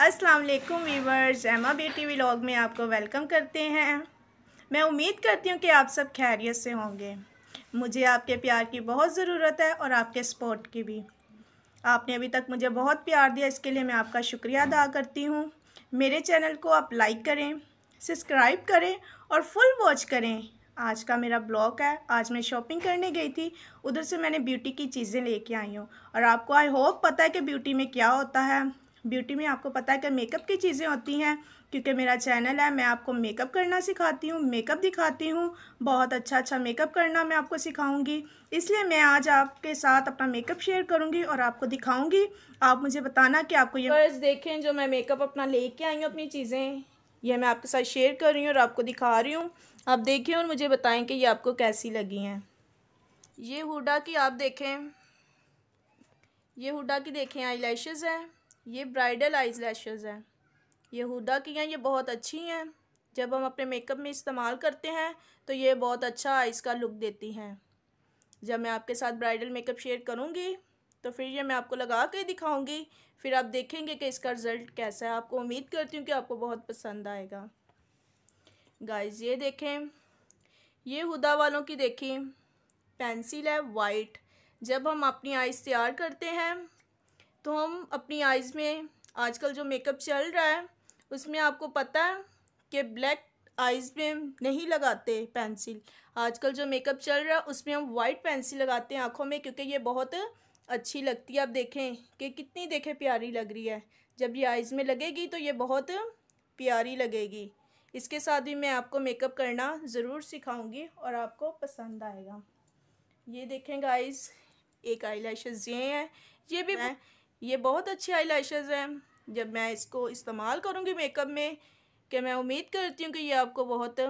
अस्सलाम वालेकुम वीवर्स एमा बेटी व्लॉग में आपको वेलकम करते हैं मैं उम्मीद करती हूँ कि आप सब खैरियत से होंगे मुझे आपके प्यार की बहुत ज़रूरत है और आपके सपोर्ट की भी आपने अभी तक मुझे बहुत प्यार दिया इसके लिए मैं आपका शुक्रिया अदा करती हूँ मेरे चैनल को आप लाइक करें सब्सक्राइब करें और फुल वॉच करें आज का मेरा ब्लॉग है आज मैं शॉपिंग करने गई थी उधर से मैंने ब्यूटी की चीज़ें लेके आई हूँ और आपको आई होप पता है कि ब्यूटी में क्या होता है ब्यूटी में आपको पता है कि मेकअप की चीज़ें होती हैं क्योंकि मेरा चैनल है मैं आपको मेकअप करना सिखाती हूँ मेकअप दिखाती हूँ बहुत अच्छा अच्छा मेकअप करना मैं आपको सिखाऊंगी इसलिए मैं आज आपके साथ अपना मेकअप शेयर करूँगी और आपको दिखाऊँगी आप मुझे बताना कि आपको ये बस देखें जो मैं मेकअप अपना लेके आई हूँ अपनी चीज़ें यह मैं आपके साथ शेयर कर रही हूँ और आपको दिखा रही हूँ आप देखें और मुझे बताएँ कि ये आपको कैसी लगी हैं ये हुडा की आप देखें ये हुडा की देखें आई हैं ये ब्राइडल आइज लैशेज़ हैं ये हुदा की हैं ये बहुत अच्छी हैं जब हम अपने मेकअप में इस्तेमाल करते हैं तो ये बहुत अच्छा आइज़ का लुक देती हैं जब मैं आपके साथ ब्राइडल मेकअप शेयर करूँगी तो फिर ये मैं आपको लगा के दिखाऊँगी फिर आप देखेंगे कि इसका रिज़ल्ट कैसा है आपको उम्मीद करती हूँ कि आपको बहुत पसंद आएगा गाइज ये देखें ये हुदा वालों की देखें पेंसिल है वाइट जब हम अपनी आइज़ तैयार करते हैं तो हम अपनी आइज़ में आजकल जो मेकअप चल रहा है उसमें आपको पता है कि ब्लैक आइज़ में नहीं लगाते पेंसिल आजकल जो मेकअप चल रहा है उसमें हम वाइट पेंसिल लगाते हैं आँखों में क्योंकि ये बहुत अच्छी लगती है आप देखें कि कितनी देखें प्यारी लग रही है जब ये आइज़ में लगेगी तो ये बहुत प्यारी लगेगी इसके साथ ही मैं आपको मेकअप करना ज़रूर सिखाऊंगी और आपको पसंद आएगा ये देखें गाइस एक आई लैशेज़ ये हैं ये भी ये बहुत अच्छी आई लैशेज़ हैं जब मैं इसको इस्तेमाल करूँगी मेकअप में कि मैं उम्मीद करती हूँ कि ये आपको बहुत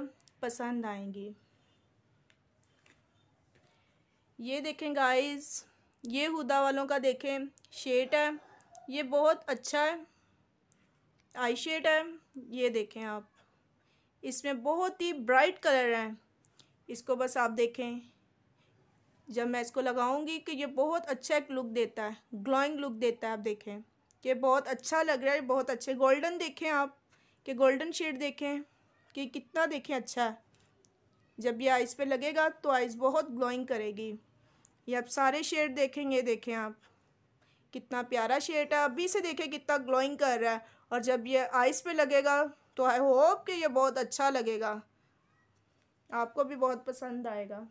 पसंद आएंगी ये देखें गाइस ये हुदा वालों का देखें शेड है ये बहुत अच्छा है आई शेड है ये देखें आप इसमें बहुत ही ब्राइट कलर है इसको बस आप देखें जब मैं इसको लगाऊंगी कि ये बहुत अच्छा एक लुक देता है ग्लोइंग लुक देता है आप देखें कि बहुत अच्छा लग रहा है बहुत अच्छे गोल्डन देखें आप कि गोल्डन शेड देखें कि कितना देखें अच्छा है जब ये आइस पे लगेगा तो आइस बहुत ग्लोइंग करेगी ये आप सारे शेड देखेंगे देखें आप कितना प्यारा शेड है अभी से देखें कितना ग्लोइंग कर रहा है और जब ये आइस पे लगेगा तो आई होप कि ये बहुत अच्छा लगेगा आपको भी बहुत पसंद आएगा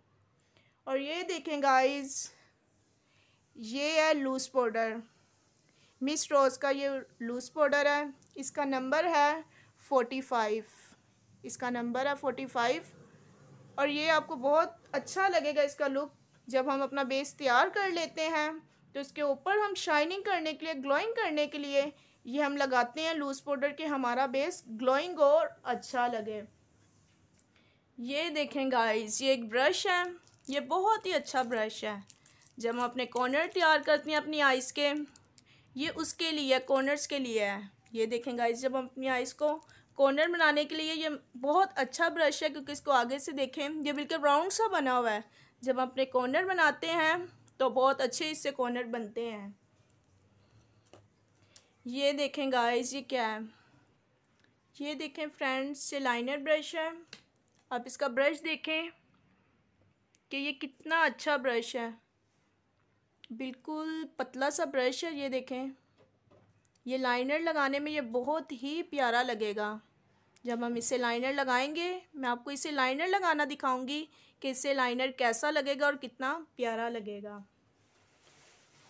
और ये देखें गाइस ये है लूज पाउडर मिस रोज़ का ये लूज पाउडर है इसका नंबर है फोटी फाइव इसका नंबर है फोटी फाइव और ये आपको बहुत अच्छा लगेगा इसका लुक जब हम अपना बेस तैयार कर लेते हैं तो इसके ऊपर हम शाइनिंग करने के लिए ग्लोइंग करने के लिए ये हम लगाते हैं लूज पाउडर के हमारा बेस ग्लोइंग और अच्छा लगे ये देखें गाइस ये एक ब्रश है ये बहुत ही अच्छा ब्रश है जब हम अपने कॉर्नर तैयार करते हैं अपनी आइस के ये उसके लिए है कॉर्नर्स के लिए है ये देखें गाइस जब हम अपनी आइस को कॉर्नर बनाने के लिए ये बहुत अच्छा ब्रश है क्योंकि इसको आगे से देखें ये बिल्कुल राउंड सा बना हुआ है जब हम अपने कॉर्नर बनाते हैं तो बहुत अच्छे इससे कॉर्नर बनते हैं ये देखें गाइस ये क्या है ये देखें फ्रेंड्स ये लाइनर ब्रश है आप इसका ब्रश देखें कि ये कितना अच्छा ब्रश है बिल्कुल पतला सा ब्रश है ये देखें ये लाइनर लगाने में ये बहुत ही प्यारा लगेगा जब हम इसे लाइनर लगाएंगे मैं आपको इसे लाइनर लगाना दिखाऊंगी कि इसे लाइनर कैसा लगेगा और कितना प्यारा लगेगा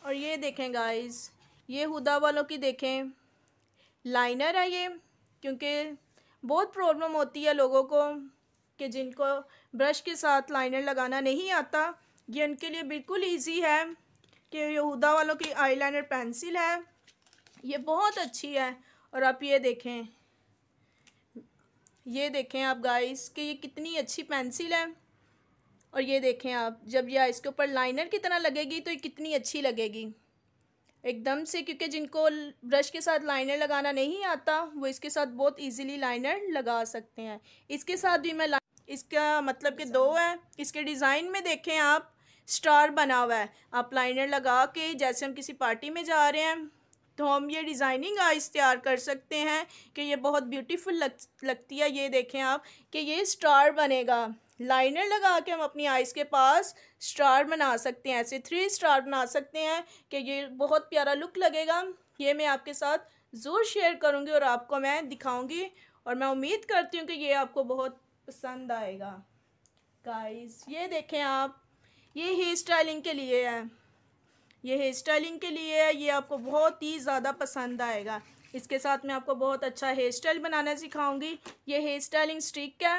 और ये देखें गाइस ये हुदा वालों की देखें लाइनर है ये क्योंकि बहुत प्रॉब्लम होती है लोगों को कि जिनको ब्रश के साथ लाइनर लगाना नहीं आता ये उनके लिए बिल्कुल ईजी है कि यहूदा वालों की आईलाइनर पेंसिल है ये बहुत अच्छी है और आप ये देखें ये देखें आप गाइस कि ये कितनी अच्छी पेंसिल है और ये देखें आप जब यह इसके ऊपर लाइनर की तरह लगेगी तो ये कितनी अच्छी लगेगी एकदम से क्योंकि जिनको ब्रश के साथ लाइनर लगाना नहीं आता वो इसके साथ बहुत इजीली लाइनर लगा सकते हैं इसके साथ भी मैं इसका मतलब कि दो है इसके डिज़ाइन में देखें आप स्टार बना हुआ है आप लाइनर लगा के जैसे हम किसी पार्टी में जा रहे हैं तो हम ये डिज़ाइनिंग आइज तैयार कर सकते हैं कि ये बहुत ब्यूटीफुल लग लगती है ये देखें आप कि ये स्टार बनेगा लाइनर लगा के हम अपनी आइज़ के पास स्टार बना सकते हैं ऐसे थ्री स्टार बना सकते हैं कि ये बहुत प्यारा लुक लगेगा ये मैं आपके साथ ज़रूर शेयर करूँगी और आपको मैं दिखाऊँगी और मैं उम्मीद करती हूँ कि ये आपको बहुत पसंद आएगा गाइस ये देखें आप ये हेयर स्टाइलिंग के लिए है ये हेयर स्टाइलिंग के लिए है ये आपको बहुत ही ज़्यादा पसंद आएगा इसके साथ मैं आपको बहुत अच्छा हेयर स्टाइल बनाना सिखाऊंगी ये हेयर स्टाइलिंग स्टिक है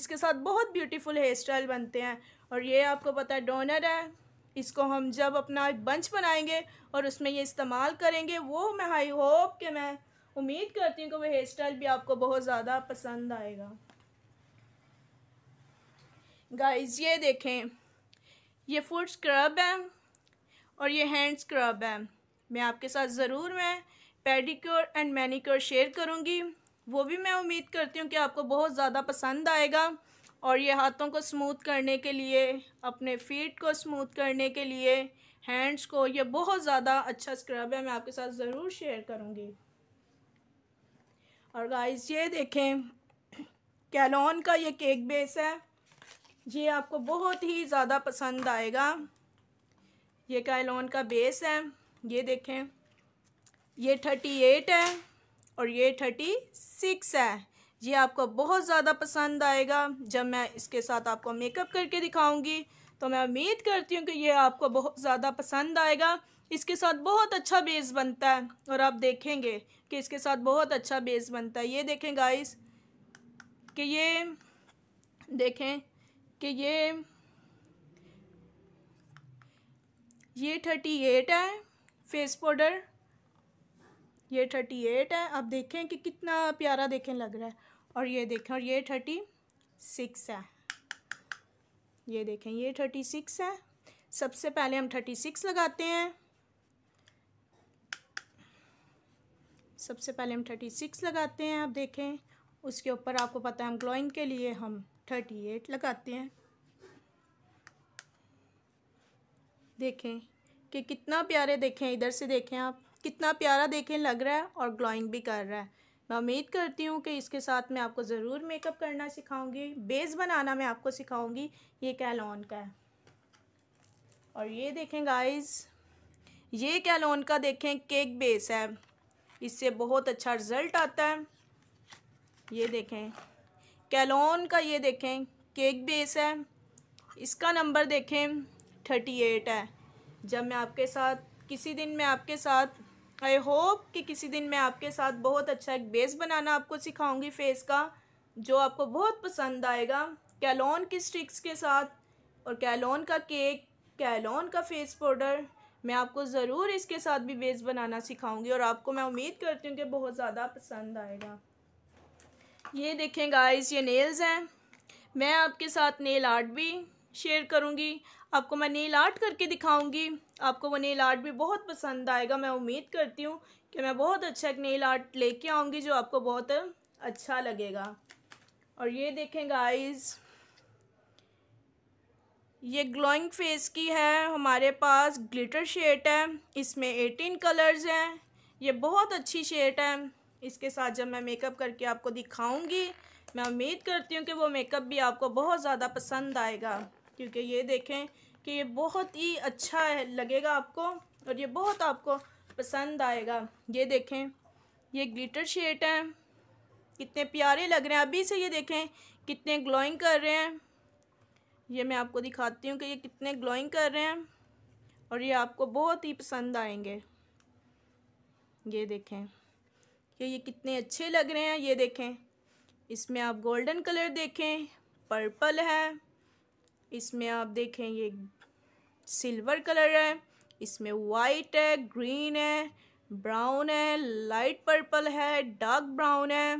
इसके साथ बहुत ब्यूटीफुल हेयर स्टाइल बनते हैं और ये आपको पता है डोनर है इसको हम जब अपना बंच बनाएंगे और उसमें ये इस्तेमाल करेंगे वो मैं आई होप कि मैं उम्मीद करती हूँ कि वो हेयर स्टाइल भी आपको बहुत ज़्यादा पसंद आएगा गाइस ये देखें ये फुट स्क्रब है और ये हैंड स्क्रब है मैं आपके साथ ज़रूर मैं पेडिक्योर एंड मैनीक्योर शेयर करूँगी वो भी मैं उम्मीद करती हूँ कि आपको बहुत ज़्यादा पसंद आएगा और ये हाथों को स्मूथ करने के लिए अपने फीट को स्मूथ करने के लिए हैंड्स को ये बहुत ज़्यादा अच्छा स्क्रब है मैं आपके साथ ज़रूर शेयर करूँगी और गाइस ये देखें कैलोन का ये केक बेस है ये आपको बहुत ही ज़्यादा पसंद आएगा ये कैलोन का बेस है ये देखें ये थर्टी एट है और ये थर्टी सिक्स है ये आपको बहुत ज़्यादा पसंद आएगा जब मैं इसके साथ आपको मेकअप करके दिखाऊंगी तो मैं उम्मीद करती हूँ कि ये आपको बहुत ज़्यादा पसंद आएगा इसके साथ बहुत अच्छा बेस बनता है और आप देखेंगे कि इसके साथ बहुत अच्छा बेस बनता है ये देखें गाइस कि ये देखें कि ये ये थर्टी एट है फेस पाउडर ये थर्टी एट है अब देखें कि कितना प्यारा देखें लग रहा है और ये देखें और ये थर्टी सिक्स है ये देखें ये थर्टी सिक्स है सबसे पहले हम थर्टी सिक्स लगाते हैं सबसे पहले हम थर्टी सिक्स लगाते हैं आप देखें उसके ऊपर आपको पता है हम ग्लोइंग के लिए हम थर्टी एट लगाते हैं देखें कि कितना प्यारे देखें इधर से देखें आप कितना प्यारा देखें लग रहा है और ग्लोइंग भी कर रहा है मैं उम्मीद करती हूँ कि इसके साथ मैं आपको ज़रूर मेकअप करना सिखाऊंगी बेस बनाना मैं आपको सिखाऊंगी ये कैलोन का है और ये देखें गाइस ये कैलोन का देखें केक बेस है इससे बहुत अच्छा रिज़ल्ट आता है ये देखें कैलोन का ये देखें केक बेस है इसका नंबर देखें थर्टी एट है जब मैं आपके साथ किसी दिन मैं आपके साथ आई होप कि किसी दिन मैं आपके साथ बहुत अच्छा एक बेस बनाना आपको सिखाऊंगी फेस का जो आपको बहुत पसंद आएगा कैलोन की स्टिक्स के साथ और कैलोन का केक कैलोन का फेस पाउडर मैं आपको ज़रूर इसके साथ भी बेस बनाना सिखाऊंगी और आपको मैं उम्मीद करती हूँ कि बहुत ज़्यादा पसंद आएगा ये देखें गाइस ये नेल्स हैं मैं आपके साथ नेल आर्ट भी शेयर करूँगी आपको मैं नेल आर्ट करके दिखाऊँगी आपको वो नेल आर्ट भी बहुत पसंद आएगा मैं उम्मीद करती हूँ कि मैं बहुत अच्छा एक नेल आर्ट लेके आऊँगी जो आपको बहुत अच्छा लगेगा और ये देखें गाइस ये ग्लोइंग फेस की है हमारे पास ग्लिटर शेड है इसमें एटीन कलर्स हैं ये बहुत अच्छी शेड है इसके साथ जब मैं मेकअप करके आपको दिखाऊंगी मैं उम्मीद करती हूँ कि वो मेकअप भी आपको बहुत ज़्यादा पसंद आएगा क्योंकि ये देखें कि ये बहुत ही अच्छा है लगेगा आपको और ये बहुत आपको पसंद आएगा ये देखें ये ग्लिटर शेड हैं कितने प्यारे लग रहे हैं अभी से ये देखें कितने ग्लोइंग कर रहे हैं ये मैं आपको दिखाती हूँ कि ये कितने ग्लोइंग कर रहे हैं और ये आपको बहुत ही पसंद आएंगे ये देखें कि ये कितने अच्छे लग रहे हैं ये देखें इसमें आप गोल्डन कलर देखें पर्पल है इसमें आप देखें ये सिल्वर कलर है इसमें वाइट है ग्रीन है ब्राउन है लाइट पर्पल है डार्क ब्राउन है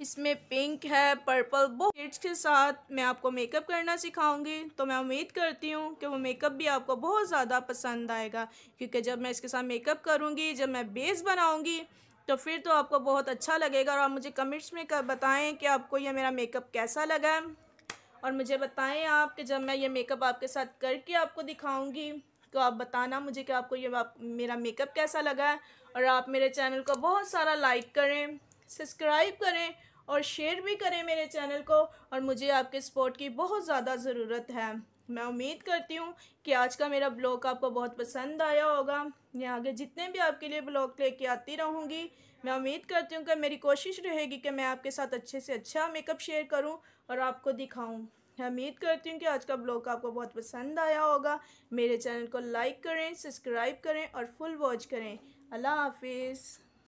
इसमें पिंक है पर्पल बहुत के साथ मैं आपको मेकअप करना सिखाऊंगी तो मैं उम्मीद करती हूँ कि वो मेकअप भी आपको बहुत ज़्यादा पसंद आएगा क्योंकि जब मैं इसके साथ मेकअप करूँगी जब मैं बेस बनाऊँगी तो फिर तो आपको बहुत अच्छा लगेगा और आप मुझे कमेंट्स में कर बताएं कि आपको ये मेरा मेकअप कैसा लगा और मुझे बताएं आप कि जब मैं ये मेकअप आपके साथ करके आपको दिखाऊंगी तो आप बताना मुझे कि आपको ये आप, मेरा मेकअप कैसा लगा है और आप मेरे चैनल को बहुत सारा लाइक करें सब्सक्राइब करें और शेयर भी करें मेरे चैनल को और मुझे आपके सपोर्ट की बहुत ज़्यादा ज़रूरत है मैं उम्मीद करती हूँ कि आज का मेरा ब्लॉग आपको बहुत पसंद आया होगा मैं आगे जितने भी आपके लिए ब्लॉग लेके आती रहूँगी मैं उम्मीद करती हूँ कि मेरी कोशिश रहेगी कि मैं आपके साथ अच्छे से अच्छा मेकअप शेयर करूँ और आपको दिखाऊँ मैं उम्मीद करती हूँ कि आज का ब्लॉग आपको बहुत पसंद आया होगा मेरे चैनल को लाइक करें सब्सक्राइब करें और फुल वॉच करें अल्लाह हाफिज़